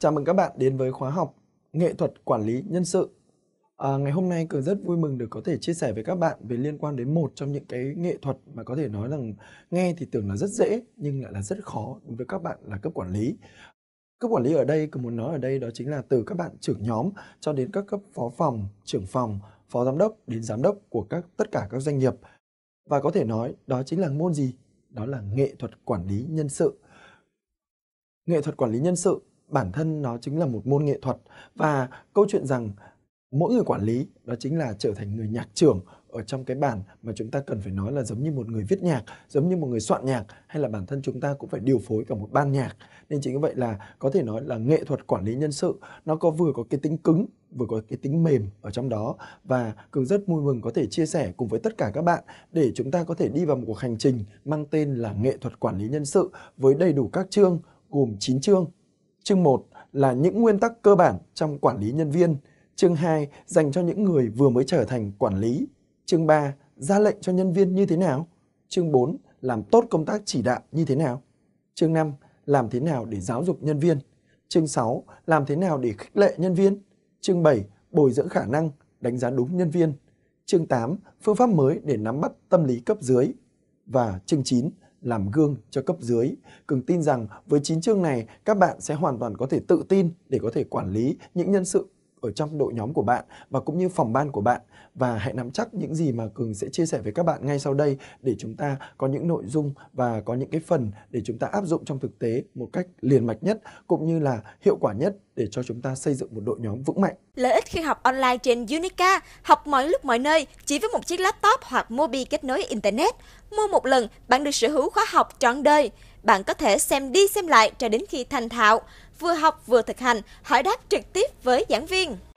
Chào mừng các bạn đến với khóa học Nghệ thuật quản lý nhân sự. À, ngày hôm nay Cường rất vui mừng được có thể chia sẻ với các bạn về liên quan đến một trong những cái nghệ thuật mà có thể nói rằng nghe thì tưởng là rất dễ nhưng lại là rất khó đối với các bạn là cấp quản lý. Cấp quản lý ở đây Cường muốn nói ở đây đó chính là từ các bạn trưởng nhóm cho đến các cấp phó phòng, trưởng phòng, phó giám đốc đến giám đốc của các tất cả các doanh nghiệp. Và có thể nói đó chính là môn gì? Đó là nghệ thuật quản lý nhân sự. Nghệ thuật quản lý nhân sự bản thân nó chính là một môn nghệ thuật và câu chuyện rằng mỗi người quản lý đó chính là trở thành người nhạc trưởng ở trong cái bản mà chúng ta cần phải nói là giống như một người viết nhạc, giống như một người soạn nhạc hay là bản thân chúng ta cũng phải điều phối cả một ban nhạc. Nên chính vì vậy là có thể nói là nghệ thuật quản lý nhân sự nó có vừa có cái tính cứng vừa có cái tính mềm ở trong đó và cường rất vui mừng có thể chia sẻ cùng với tất cả các bạn để chúng ta có thể đi vào một cuộc hành trình mang tên là nghệ thuật quản lý nhân sự với đầy đủ các chương gồm 9 chương Chương 1 là những nguyên tắc cơ bản trong quản lý nhân viên. Chương 2 dành cho những người vừa mới trở thành quản lý. Chương 3 ra lệnh cho nhân viên như thế nào. Chương 4 làm tốt công tác chỉ đạo như thế nào. Chương 5 làm thế nào để giáo dục nhân viên. Chương 6 làm thế nào để khích lệ nhân viên. Chương 7 bồi dưỡng khả năng, đánh giá đúng nhân viên. Chương 8 phương pháp mới để nắm bắt tâm lý cấp dưới. Và chương 9 làm gương cho cấp dưới. Cường tin rằng với chín chương này các bạn sẽ hoàn toàn có thể tự tin để có thể quản lý những nhân sự ở trong đội nhóm của bạn và cũng như phòng ban của bạn và hãy nắm chắc những gì mà cường sẽ chia sẻ với các bạn ngay sau đây để chúng ta có những nội dung và có những cái phần để chúng ta áp dụng trong thực tế một cách liền mạch nhất cũng như là hiệu quả nhất để cho chúng ta xây dựng một đội nhóm vững mạnh. Lợi ích khi học online trên Unica, học mọi lúc mọi nơi chỉ với một chiếc laptop hoặc mobi kết nối internet. Mua một lần, bạn được sở hữu khóa học trọn đời. Bạn có thể xem đi xem lại cho đến khi thành thạo vừa học vừa thực hành, hỏi đáp trực tiếp với giảng viên.